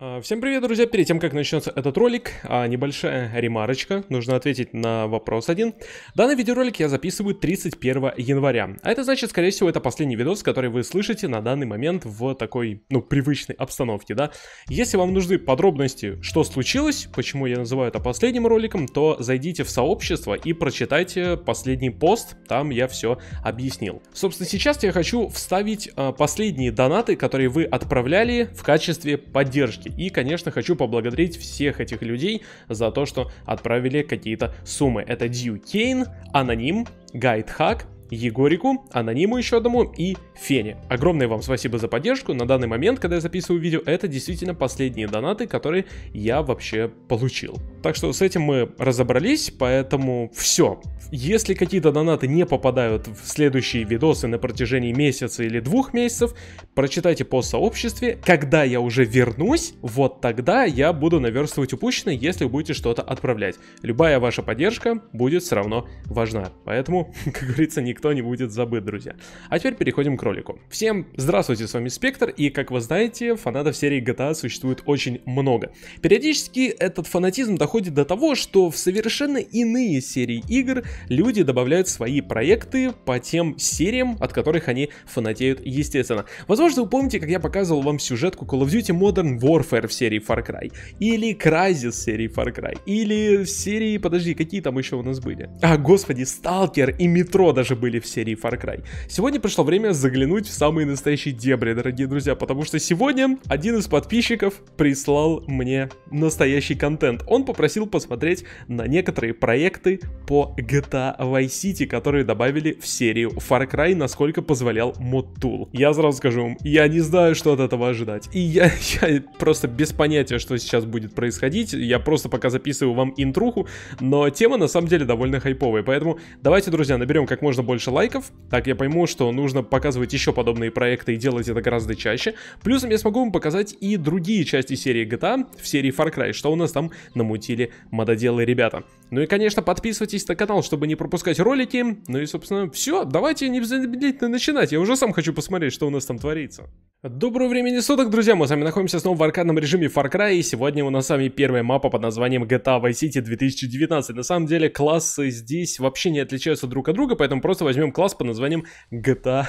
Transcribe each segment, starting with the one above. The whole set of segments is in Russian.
А, всем привет, друзья! Перед тем, как начнется этот ролик, а, небольшая ремарочка, нужно ответить на вопрос один. Данный видеоролик я записываю 31 января, а это значит, скорее всего, это последний видос, который вы слышите на данный момент в такой, ну, привычной обстановке, да? Если вам нужны подробности, что случилось, почему я называю это последним роликом, то зайдите в сообщество и прочитайте последний пост, там я все объяснил. Собственно, сейчас я хочу вставить а, последние донаты, которые вы отправляли в качестве поддержки ссылки. И, конечно, хочу поблагодарить всех этих людей за то, что отправили какие-то суммы. Это Дью Кейн, Аноним, Гайдхак, Егорику, Анониму еще одному и Фене. Огромное вам спасибо за поддержку. На данный момент, когда я записываю видео, это действительно последние донаты, которые я вообще получил. Так что с этим мы разобрались, поэтому все. Если какие-то донаты не попадают в следующие видосы на протяжении месяца или двух месяцев, прочитайте по сообществе. Когда я уже вернусь, вот тогда я буду наверстывать упущенное, если вы будете что-то отправлять. Любая ваша поддержка будет все равно важна. Поэтому, как говорится, не никто не будет забыт, друзья. А теперь переходим к ролику. Всем здравствуйте, с вами Спектр, и как вы знаете, фанатов серии GTA существует очень много. Периодически этот фанатизм доходит до того, что в совершенно иные серии игр люди добавляют свои проекты по тем сериям, от которых они фанатеют, естественно. Возможно, вы помните, как я показывал вам сюжетку Call of Duty Modern Warfare в серии Far Cry, или Crysis серии Far Cry, или в серии, подожди, какие там еще у нас были? А, господи, Сталкер и Метро даже были были в серии Far Cry. Сегодня пришло время заглянуть в самые настоящие дебри, дорогие друзья, потому что сегодня один из подписчиков прислал мне настоящий контент. Он попросил посмотреть на некоторые проекты по GTA Vice City, которые добавили в серию Far Cry, насколько позволял мод Tool. Я сразу скажу вам, я не знаю, что от этого ожидать. И я, я просто без понятия, что сейчас будет происходить. Я просто пока записываю вам интруху, но тема на самом деле довольно хайповая. Поэтому давайте, друзья, наберем как можно больше больше лайков. Так я пойму, что нужно показывать еще подобные проекты и делать это гораздо чаще. Плюсом я смогу вам показать и другие части серии GTA, в серии Far Cry, что у нас там намутили мододелы ребята. Ну и, конечно, подписывайтесь на канал, чтобы не пропускать ролики. Ну и, собственно, все, давайте незамедлительно начинать. Я уже сам хочу посмотреть, что у нас там творится. Доброго времени суток, друзья! Мы с вами находимся снова в аркадном режиме Far Cry, и сегодня у нас с вами первая мапа под названием GTA Vice City 2019. На самом деле, классы здесь вообще не отличаются друг от друга, поэтому просто возьмем класс под названием GTA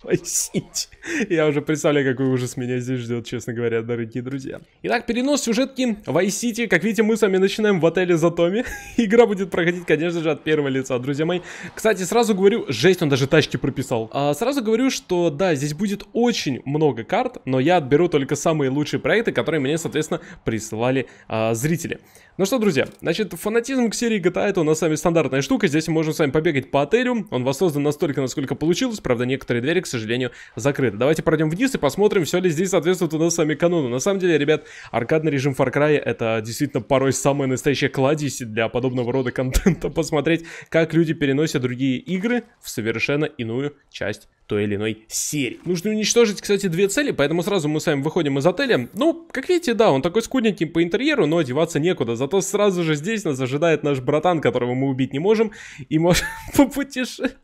Спасите. Я уже представляю, какой ужас меня здесь ждет, честно говоря, дорогие друзья. Итак, перенос сюжетки в iCity. Как видите, мы с вами начинаем в отеле Затоми. Игра будет проходить, конечно же, от первого лица, друзья мои. Кстати, сразу говорю, жесть, он даже тачки прописал. А, сразу говорю, что да, здесь будет очень много карт, но я отберу только самые лучшие проекты, которые мне, соответственно, присылали а, зрители. Ну что, друзья, значит, фанатизм к серии GTA это у нас с вами стандартная штука. Здесь мы можем с вами побегать по отелю. Он воссоздан настолько, насколько получилось. Правда, некоторые двери, сожалению, закрыта. Давайте пройдем вниз и посмотрим, все ли здесь соответствует у нас сами канону. На самом деле, ребят, аркадный режим Far Cry это действительно порой самая настоящая кладезь для подобного рода контента. Посмотреть, как люди переносят другие игры в совершенно иную часть той или иной серии. Нужно уничтожить, кстати, две цели, поэтому сразу мы с вами выходим из отеля. Ну, как видите, да, он такой скудненький по интерьеру, но одеваться некуда. Зато сразу же здесь нас ожидает наш братан, которого мы убить не можем, и можем попутешествовать.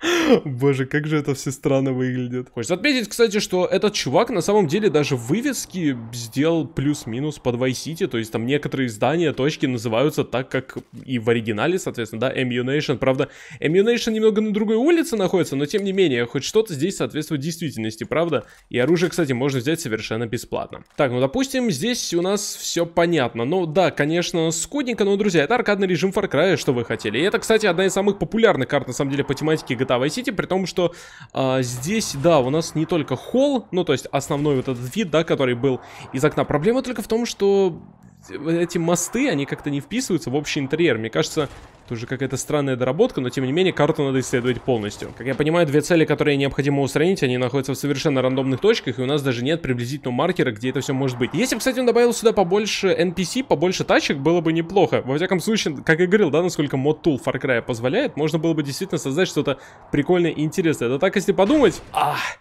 Боже, как же это все странно выглядит выглядит. Хочется отметить, кстати, что этот чувак на самом деле даже вывески сделал плюс-минус под Vice City, то есть там некоторые здания, точки называются так, как и в оригинале, соответственно, да, MU Nation. Правда, MU Nation немного на другой улице находится, но тем не менее, хоть что-то здесь соответствует действительности, правда? И оружие, кстати, можно взять совершенно бесплатно. Так, ну допустим, здесь у нас все понятно. Ну да, конечно, скудненько, но, друзья, это аркадный режим Far Cry, что вы хотели. И это, кстати, одна из самых популярных карт, на самом деле, по тематике GTA Vice City, при том, что э, здесь да, у нас не только холл, ну то есть основной вот этот вид, да, который был из окна. Проблема только в том, что эти мосты, они как-то не вписываются в общий интерьер. Мне кажется, это уже какая-то странная доработка, но тем не менее карту надо исследовать полностью. Как я понимаю, две цели, которые необходимо устранить, они находятся в совершенно рандомных точках, и у нас даже нет приблизительного маркера, где это все может быть. Если бы, кстати, он добавил сюда побольше NPC, побольше тачек, было бы неплохо. Во всяком случае, как и говорил, да, насколько мод тул Far Cry позволяет, можно было бы действительно создать что-то прикольное и интересное. Да так, если подумать... Ах!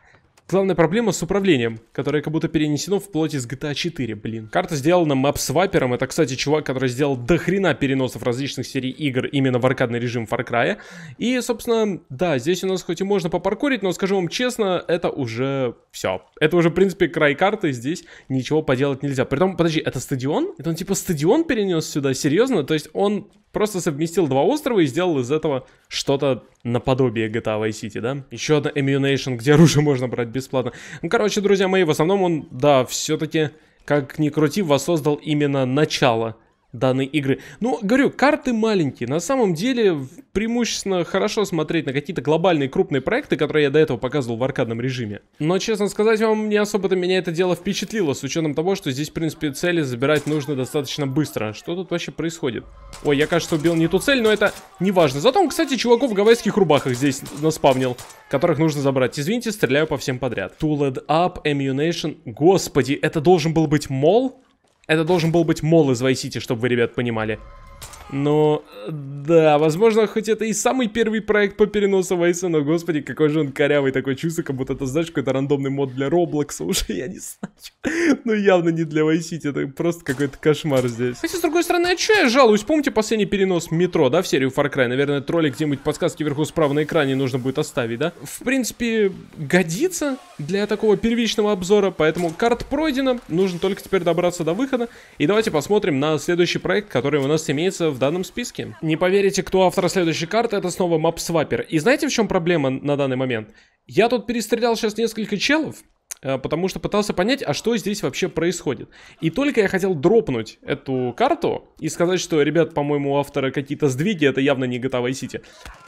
Главная проблема с управлением, которое как будто перенесено в плоти с GTA 4, блин. Карта сделана мапсвапером, это, кстати, чувак, который сделал дохрена переносов различных серий игр именно в аркадный режим Far Cry. И, собственно, да, здесь у нас хоть и можно попаркурить, но, скажу вам честно, это уже все. Это уже, в принципе, край карты, здесь ничего поделать нельзя. Притом, подожди, это стадион? Это он типа стадион перенес сюда? Серьезно? То есть он просто совместил два острова и сделал из этого что-то наподобие GTA Vice City, да? Еще одна Emulation, где оружие можно брать бесплатно. Ну, короче, друзья мои, в основном он, да, все-таки, как ни крути, воссоздал именно начало данной игры. Ну, говорю, карты маленькие. На самом деле, преимущественно хорошо смотреть на какие-то глобальные крупные проекты, которые я до этого показывал в аркадном режиме. Но, честно сказать вам, не особо-то меня это дело впечатлило, с учетом того, что здесь, в принципе, цели забирать нужно достаточно быстро. Что тут вообще происходит? Ой, я, кажется, убил не ту цель, но это неважно. Зато он, кстати, чуваков в гавайских рубахах здесь наспавнил, которых нужно забрать. Извините, стреляю по всем подряд. Tooled Up, Ammunition. Господи, это должен был быть мол? Это должен был быть Мол из Vice чтобы вы, ребят, понимали. Но, да, возможно, хоть это и самый первый проект по переносу войсы, но, господи, какой же он корявый, такой чувство, как будто это, знаешь, какой-то рандомный мод для Роблокса уже, я не знаю. Ну, явно не для Вайсити, это просто какой-то кошмар здесь. Хотя, с другой стороны, а чё я жалуюсь? Помните последний перенос метро, да, в серию Far Cry? Наверное, тролли где-нибудь подсказки вверху справа на экране нужно будет оставить, да? В принципе, годится для такого первичного обзора, поэтому карт пройдена, нужно только теперь добраться до выхода. И давайте посмотрим на следующий проект, который у нас имеется в данном списке. Не поверите, кто автор следующей карты, это снова Мапсвапер. И знаете, в чем проблема на данный момент? Я тут перестрелял сейчас несколько челов, э, потому что пытался понять, а что здесь вообще происходит. И только я хотел дропнуть эту карту и сказать, что, ребят, по-моему, у автора какие-то сдвиги, это явно не готовая сити,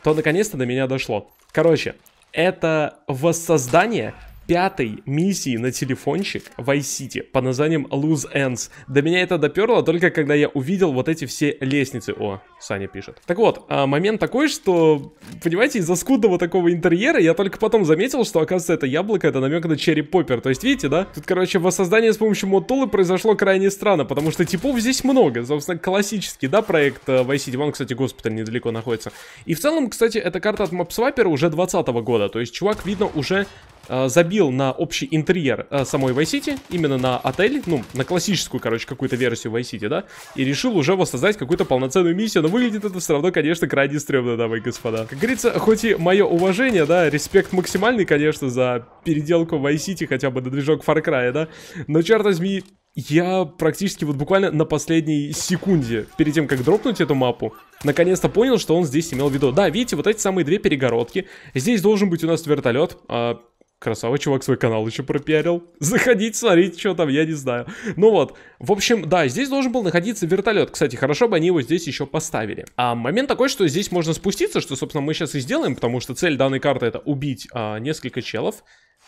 то наконец-то до меня дошло. Короче, это воссоздание пятой миссии на телефончик в iCity по названием Lose Ends. До меня это доперло только когда я увидел вот эти все лестницы. О, Саня пишет. Так вот, а, момент такой, что, понимаете, из-за скудного такого интерьера я только потом заметил, что, оказывается, это яблоко, это намек на черри поппер. То есть, видите, да? Тут, короче, воссоздание с помощью модтулы произошло крайне странно, потому что типов здесь много. Собственно, классический, да, проект в э, iCity. Вон, кстати, госпиталь недалеко находится. И в целом, кстати, эта карта от MapSwapper уже 20 -го года. То есть, чувак, видно, уже Э, забил на общий интерьер э, самой Vice именно на отель, ну, на классическую, короче, какую-то версию Vice да, и решил уже воссоздать какую-то полноценную миссию, но выглядит это все равно, конечно, крайне стрёмно, дамы и господа. Как говорится, хоть и мое уважение, да, респект максимальный, конечно, за переделку Vice хотя бы на движок Far Cry, да, но черт возьми, я практически вот буквально на последней секунде, перед тем, как дропнуть эту мапу, наконец-то понял, что он здесь имел в виду. Да, видите, вот эти самые две перегородки. Здесь должен быть у нас вертолет. А, Красава, чувак свой канал еще пропиарил. Заходить смотреть что там, я не знаю. Ну вот, в общем, да, здесь должен был находиться вертолет. Кстати, хорошо бы они его здесь еще поставили. А момент такой, что здесь можно спуститься, что, собственно, мы сейчас и сделаем, потому что цель данной карты это убить а, несколько челов.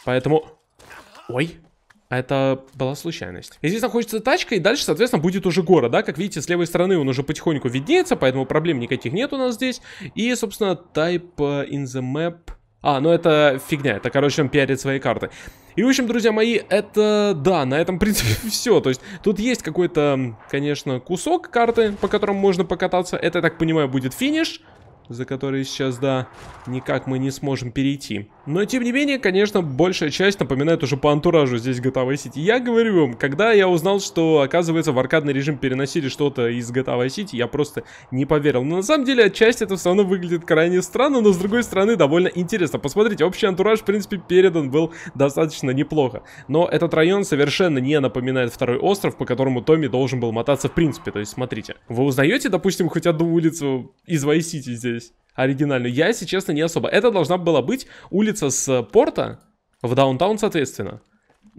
Поэтому... Ой, это была случайность. И здесь находится тачка, и дальше, соответственно, будет уже город, да? Как видите, с левой стороны он уже потихоньку виднеется, поэтому проблем никаких нет у нас здесь. И, собственно, type in the map... А, ну это фигня, это, короче, он пиарит свои карты. И, в общем, друзья мои, это, да, на этом, в принципе, все. То есть, тут есть какой-то, конечно, кусок карты, по которому можно покататься. Это, я так понимаю, будет финиш, за который сейчас, да, никак мы не сможем перейти. Но, тем не менее, конечно, большая часть напоминает уже по антуражу здесь GTA Vice City. Я говорю вам, когда я узнал, что, оказывается, в аркадный режим переносили что-то из GTA Vice City, я просто не поверил. Но, на самом деле, отчасти это все равно выглядит крайне странно, но, с другой стороны, довольно интересно. Посмотрите, общий антураж, в принципе, передан был достаточно неплохо. Но этот район совершенно не напоминает второй остров, по которому Томми должен был мотаться в принципе. То есть, смотрите, вы узнаете, допустим, хоть одну улицу из Vice City здесь? оригинальную. Я, если честно, не особо. Это должна была быть улица с э, порта в даунтаун, соответственно.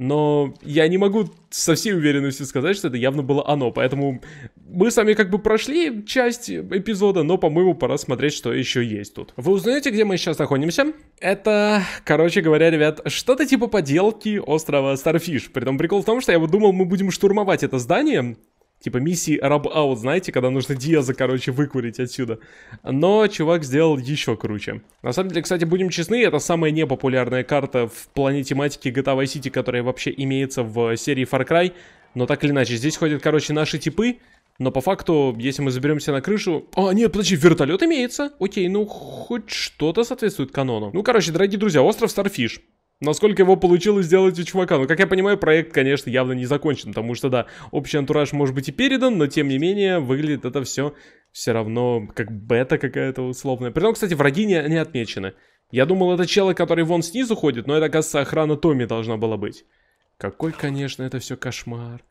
Но я не могу со всей уверенностью сказать, что это явно было оно. Поэтому мы сами как бы прошли часть эпизода, но, по-моему, пора смотреть, что еще есть тут. Вы узнаете, где мы сейчас находимся? Это, короче говоря, ребят, что-то типа поделки острова Starfish. Притом прикол в том, что я вот думал, мы будем штурмовать это здание, Типа миссии раб-аут, знаете, когда нужно Диаза, короче, выкурить отсюда. Но чувак сделал еще круче. На самом деле, кстати, будем честны, это самая непопулярная карта в плане тематики GTA Vice City, которая вообще имеется в серии Far Cry. Но так или иначе, здесь ходят, короче, наши типы, но по факту, если мы заберемся на крышу... А, нет, подожди, вертолет имеется. Окей, ну хоть что-то соответствует канону. Ну, короче, дорогие друзья, остров Starfish. Насколько его получилось сделать у чувака. ну, как я понимаю, проект, конечно, явно не закончен, потому что, да, общий антураж может быть и передан, но, тем не менее, выглядит это все все равно как бета какая-то условная. Притом, кстати, враги не, не отмечены. Я думал, это человек, который вон снизу ходит, но это, оказывается, охрана Томми должна была быть. Какой, конечно, это все кошмар.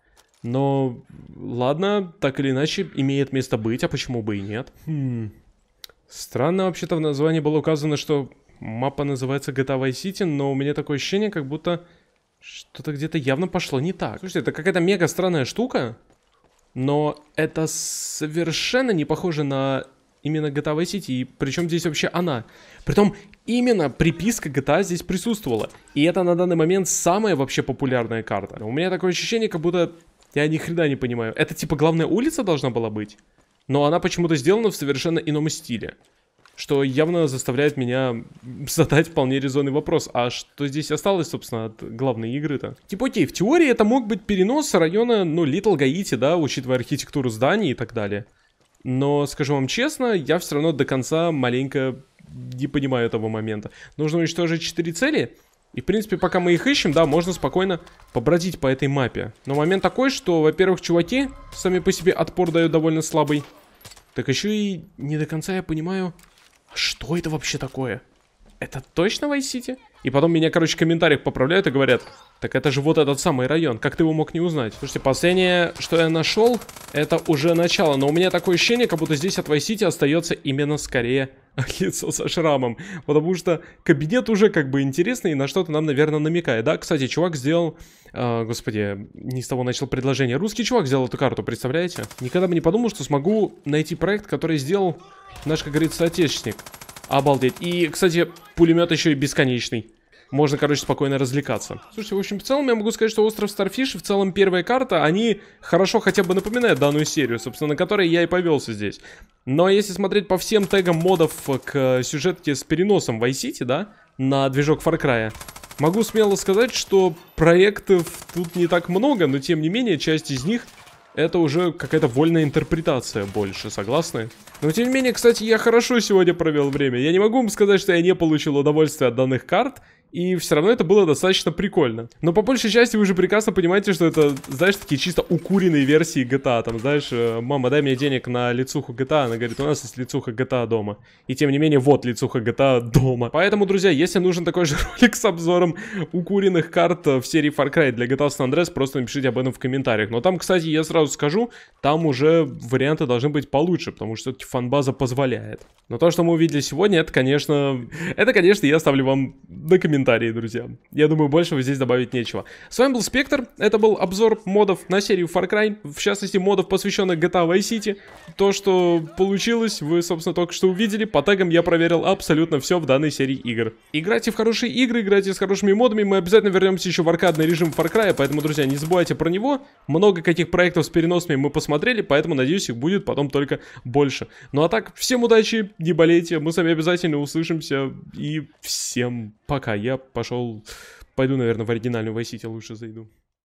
Но, ладно, так или иначе, имеет место быть, а почему бы и нет? Хм. Странно, вообще-то, в названии было указано, что Мапа называется GTA Vice City, но у меня такое ощущение, как будто что-то где-то явно пошло не так. Слушайте, это какая-то мега странная штука, но это совершенно не похоже на именно GTA Vice City, и причем здесь вообще она. Притом именно приписка GTA здесь присутствовала, и это на данный момент самая вообще популярная карта. У меня такое ощущение, как будто я ни хрена не понимаю. Это типа главная улица должна была быть? Но она почему-то сделана в совершенно ином стиле что явно заставляет меня задать вполне резонный вопрос, а что здесь осталось, собственно, от главной игры-то? Типа, окей, в теории это мог быть перенос района, ну, Литл Гаити, да, учитывая архитектуру зданий и так далее. Но, скажу вам честно, я все равно до конца маленько не понимаю этого момента. Нужно уничтожить 4 цели, и, в принципе, пока мы их ищем, да, можно спокойно побродить по этой мапе. Но момент такой, что, во-первых, чуваки сами по себе отпор дают довольно слабый. Так еще и не до конца я понимаю, а что это вообще такое? Это точно Vice City? И потом меня, короче, в комментариях поправляют и говорят, так это же вот этот самый район, как ты его мог не узнать? Слушайте, последнее, что я нашел, это уже начало, но у меня такое ощущение, как будто здесь от Vice остается именно скорее лицо со шрамом, потому что кабинет уже как бы интересный и на что-то нам, наверное, намекает, да? Кстати, чувак сделал, э, господи, не с того начал предложение, русский чувак сделал эту карту, представляете? Никогда бы не подумал, что смогу найти проект, который сделал наш, как говорится, отечественник. Обалдеть. И, кстати, пулемет еще и бесконечный. Можно, короче, спокойно развлекаться. Слушайте, в общем, в целом я могу сказать, что остров Старфиш и в целом первая карта, они хорошо хотя бы напоминают данную серию, собственно, на которой я и повелся здесь. Но если смотреть по всем тегам модов к сюжетке с переносом в iCity, да, на движок Far Cry, могу смело сказать, что проектов тут не так много, но тем не менее, часть из них это уже какая-то вольная интерпретация больше, согласны? Но тем не менее, кстати, я хорошо сегодня провел время. Я не могу вам сказать, что я не получил удовольствие от данных карт и все равно это было достаточно прикольно. Но по большей части вы же прекрасно понимаете, что это, знаешь, такие чисто укуренные версии GTA. А. Там, знаешь, э, мама, дай мне денег на лицуху GTA. А». Она говорит, у нас есть лицуха GTA а дома. И тем не менее, вот лицуха GTA дома. Поэтому, друзья, если нужен такой же ролик с обзором укуренных карт э, в серии Far Cry для GTA San Andreas, просто напишите об этом в комментариях. Но там, кстати, я сразу скажу, там уже варианты должны быть получше, потому что все-таки фанбаза позволяет. Но то, что мы увидели сегодня, это, конечно... Это, конечно, я ставлю вам на комментарии комментарии, друзья. Я думаю, большего здесь добавить нечего. С вами был Спектр. Это был обзор модов на серию Far Cry. В частности, модов, посвященных GTA Vice City. То, что получилось, вы, собственно, только что увидели. По тегам я проверил абсолютно все в данной серии игр. Играйте в хорошие игры, играйте с хорошими модами. Мы обязательно вернемся еще в аркадный режим Far Cry, поэтому, друзья, не забывайте про него. Много каких проектов с переносами мы посмотрели, поэтому, надеюсь, их будет потом только больше. Ну а так, всем удачи, не болейте, мы с вами обязательно услышимся и всем пока я пошел, пойду, наверное, в оригинальную Vice City лучше зайду.